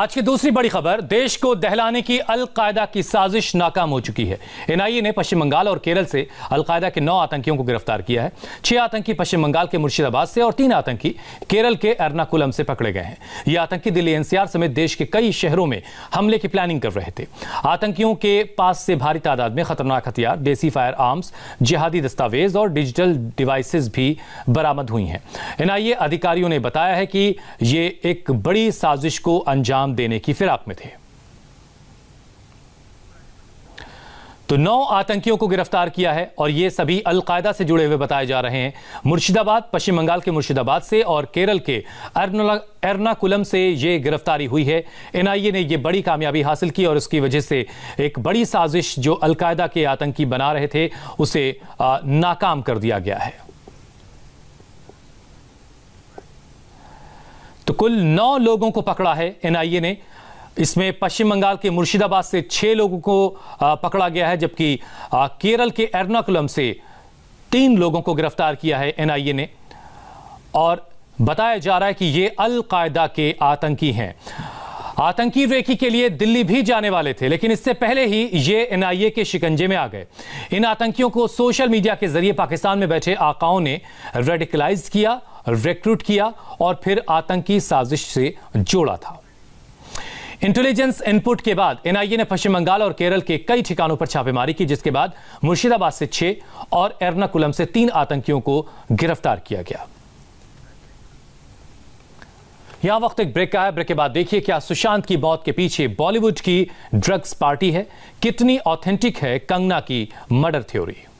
आज की दूसरी बड़ी खबर देश को दहलाने की अलकायदा की साजिश नाकाम हो चुकी है एनआईए ने पश्चिम बंगाल और केरल से अलकायदा के नौ आतंकियों को गिरफ्तार किया है छह आतंकी पश्चिम बंगाल के मुर्शिदाबाद से और तीन आतंकी केरल के एर्नाकुलम से पकड़े गए हैं ये आतंकी दिल्ली एनसीआर समेत देश के कई शहरों में हमले की प्लानिंग कर रहे थे आतंकियों के पास से भारी तादाद में खतरनाक हथियार देसी फायर आर्म्स जिहादी दस्तावेज और डिजिटल डिवाइसेज भी बरामद हुई हैं एनआईए अधिकारियों ने बताया है कि ये एक बड़ी साजिश को अंजाम अंजाम देने की फिराक में थे तो नौ आतंकियों को गिरफ्तार किया है और ये सभी अलकायदा से जुड़े हुए बताए जा रहे हैं मुर्शिदाबाद पश्चिम बंगाल के मुर्शिदाबाद से और केरल के एर्नाकुलम से ये गिरफ्तारी हुई है एनआईए ने ये बड़ी कामयाबी हासिल की और उसकी वजह से एक बड़ी साजिश जो अलकायदा के आतंकी बना रहे थे उसे नाकाम कर दिया गया है तो कुल नौ लोगों को पकड़ा है एनआईए ने इसमें पश्चिम बंगाल के मुर्शिदाबाद से छह लोगों को पकड़ा गया है जबकि केरल के एर्नाकुलम से तीन लोगों को गिरफ्तार किया है एनआईए ने और बताया जा रहा है कि ये अलकायदा के आतंकी हैं आतंकी रेखी के लिए दिल्ली भी जाने वाले थे लेकिन इससे पहले ही ये एनआईए के शिकंजे में आ गए इन आतंकियों को सोशल मीडिया के जरिए पाकिस्तान में बैठे आकाओं ने रेडिकलाइज किया रिक्रूट किया और फिर आतंकी साजिश से जोड़ा था इंटेलिजेंस इनपुट के बाद एनआईए ने पश्चिम बंगाल और केरल के कई ठिकानों पर छापेमारी की जिसके बाद मुर्शिदाबाद से छह और एर्नाकुलम से तीन आतंकियों को गिरफ्तार किया गया यहां वक्त एक ब्रेक का है ब्रेक के बाद देखिए क्या सुशांत की मौत के पीछे बॉलीवुड की ड्रग्स पार्टी है कितनी ऑथेंटिक है कंगना की मर्डर थ्योरी